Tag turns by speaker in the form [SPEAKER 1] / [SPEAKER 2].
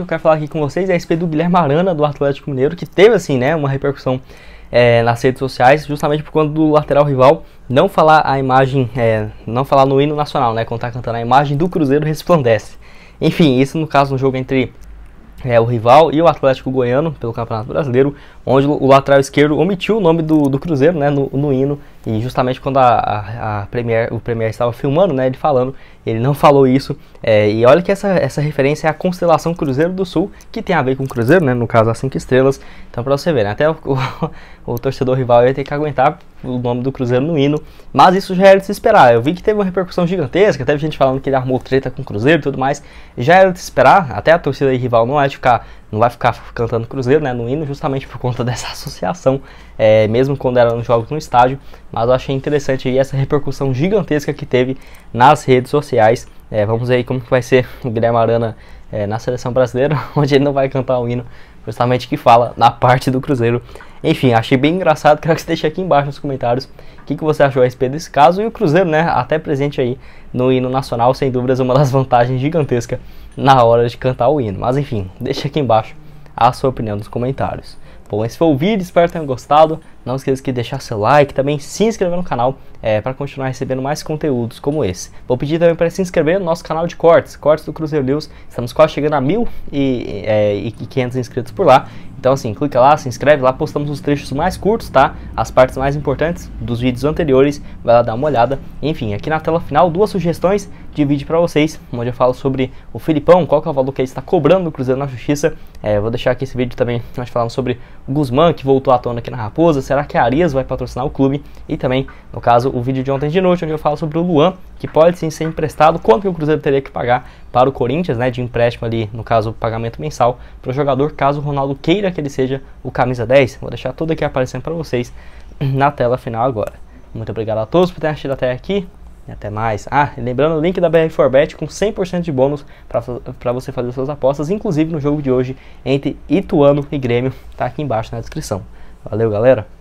[SPEAKER 1] que eu quero falar aqui com vocês é a respeito do Guilherme Arana, do Atlético Mineiro, que teve, assim, né, uma repercussão é, nas redes sociais, justamente por conta do lateral rival não falar a imagem, é, não falar no hino nacional, né, quando tá cantando a imagem do Cruzeiro resplandece. Enfim, isso no caso no jogo entre é o rival e o Atlético Goiano pelo Campeonato Brasileiro, onde o lateral esquerdo omitiu o nome do, do Cruzeiro né, no, no hino e justamente quando a, a, a Premier, o Premier estava filmando, né, ele falando, ele não falou isso é, e olha que essa, essa referência é a constelação Cruzeiro do Sul, que tem a ver com o Cruzeiro, né, no caso as cinco estrelas, então para você ver, né, até o, o, o torcedor rival ia ter que aguentar o nome do Cruzeiro no hino, mas isso já era de se esperar. Eu vi que teve uma repercussão gigantesca, teve gente falando que ele arrumou treta com o Cruzeiro e tudo mais, já era de se esperar, até a torcida rival não vai é ficar, não vai ficar cantando Cruzeiro né, no hino, justamente por conta dessa associação, é, mesmo quando era nos jogos no estádio, mas eu achei interessante aí essa repercussão gigantesca que teve nas redes sociais. É, vamos ver como que vai ser o Guilherme Arana é, na seleção brasileira, onde ele não vai cantar o hino, justamente que fala na parte do Cruzeiro. Enfim, achei bem engraçado, quero que você deixe aqui embaixo nos comentários o que, que você achou a respeito desse caso e o Cruzeiro, né, até presente aí no hino nacional, sem dúvidas uma das vantagens gigantescas na hora de cantar o hino. Mas enfim, deixa aqui embaixo a sua opinião nos comentários. Bom, esse foi o vídeo, espero que tenham gostado. Não esqueça de deixar seu like, também se inscrever no canal é, eh, para continuar recebendo mais conteúdos como esse. Vou pedir também para se inscrever no nosso canal de cortes, cortes do Cruzeiro News. Estamos quase chegando a 1.500 é, eh, inscritos por lá. Então assim, clica lá, se inscreve, lá postamos os trechos mais curtos, tá? As partes mais importantes dos vídeos anteriores, vai lá dar uma olhada. Enfim, aqui na tela final, duas sugestões de vídeo para vocês, onde eu falo sobre o Filipão, qual que é o valor que ele está cobrando do Cruzeiro na Justiça. É, vou deixar aqui esse vídeo também, nós falamos sobre Guzmán, que voltou à tona aqui na Raposa, será que a Arias vai patrocinar o clube? E também, no caso, o vídeo de ontem de noite, onde eu falo sobre o Luan, que pode sim ser emprestado, quanto que o Cruzeiro teria que pagar para o Corinthians, né, de empréstimo ali, no caso, pagamento mensal para o jogador, caso o Ronaldo queira que ele seja o camisa 10. Vou deixar tudo aqui aparecendo para vocês na tela final agora. Muito obrigado a todos por terem assistido até aqui. E até mais. Ah, lembrando o link da BR Forbet com 100% de bônus para você fazer suas apostas, inclusive no jogo de hoje entre Ituano e Grêmio, tá aqui embaixo na descrição. Valeu, galera!